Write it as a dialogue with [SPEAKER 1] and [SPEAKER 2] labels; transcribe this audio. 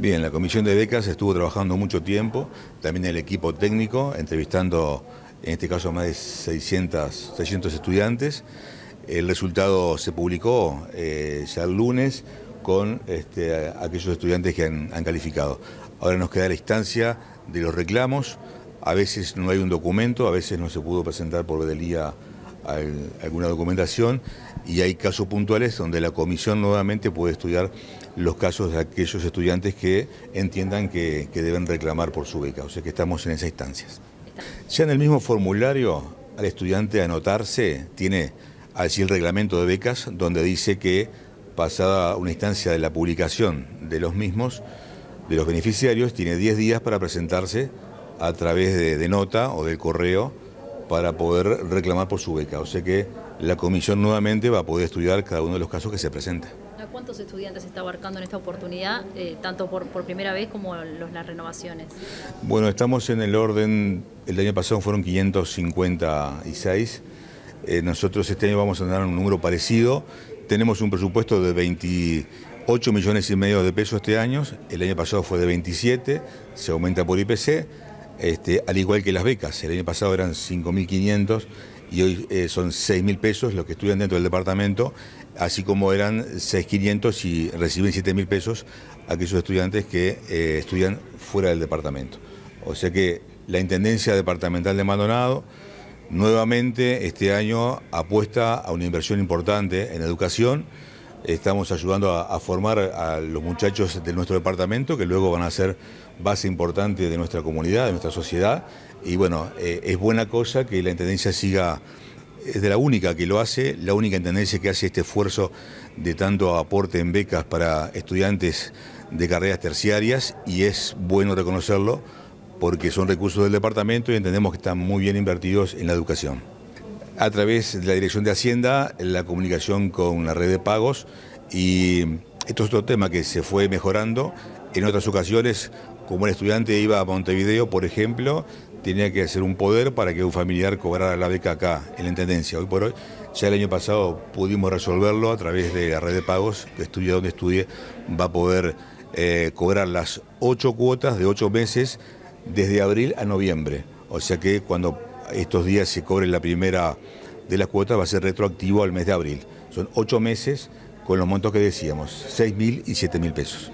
[SPEAKER 1] Bien, la comisión de becas estuvo trabajando mucho tiempo, también el equipo técnico, entrevistando en este caso más de 600, 600 estudiantes. El resultado se publicó eh, ya el lunes con este, aquellos estudiantes que han, calificado. Ahora nos queda la instancia de los reclamos. A veces no hay un documento, a veces no se pudo presentar por vedelía alguna documentación y hay casos puntuales donde la comisión nuevamente puede estudiar los casos de aquellos estudiantes que entiendan que, deben reclamar por su beca, o sea que estamos en esas instancias. Ya en el mismo formulario al estudiante anotarse tiene así el reglamento de becas donde dice que pasada una instancia de la publicación de los mismos, de los beneficiarios, tiene 10 días para presentarse a través de, de nota o del correo para poder reclamar por su beca. O sea que la comisión nuevamente va a poder estudiar cada uno de los casos que se presenten. cuántos estudiantes está abarcando en esta oportunidad, eh, tanto por, primera vez como las renovaciones? Bueno, estamos en el orden, el año pasado fueron 556, eh, nosotros este año vamos a dar un número parecido, tenemos un presupuesto de 28 millones y medio de pesos este año, el año pasado fue de 27, se aumenta por IPC, este, al igual que las becas. El año pasado eran 5.500 y hoy eh, son 6.000 pesos los que estudian dentro del departamento, así como eran 6.500 y reciben 7.000 pesos aquellos estudiantes que eh, estudian fuera del departamento. O sea que la Intendencia Departamental de Maldonado nuevamente este año apuesta a una inversión importante en educación. Estamos ayudando a, a formar a los muchachos de nuestro departamento que luego van a ser base importante de nuestra comunidad, de nuestra sociedad, y bueno, eh, es buena cosa que la Intendencia siga, es de la única que lo hace, la única Intendencia que hace este esfuerzo de tanto aporte en becas para estudiantes de carreras terciarias, y es bueno reconocerlo porque son recursos del departamento y entendemos que están muy bien invertidos en la educación. A través de la Dirección de Hacienda, la comunicación con la red de pagos y esto es otro tema que se fue mejorando en otras ocasiones, como el estudiante iba a Montevideo, por ejemplo, tenía que hacer un poder para que un familiar cobrara la beca acá, en la Intendencia. Hoy por hoy, ya el año pasado pudimos resolverlo a través de la red de pagos, que estudia donde estudie va a poder eh, cobrar las ocho cuotas de ocho meses desde abril a noviembre. O sea que cuando estos días se cobre la primera de las cuotas va a ser retroactivo al mes de abril. Son ocho meses con los montos que decíamos, 6.000 y 7.000 pesos.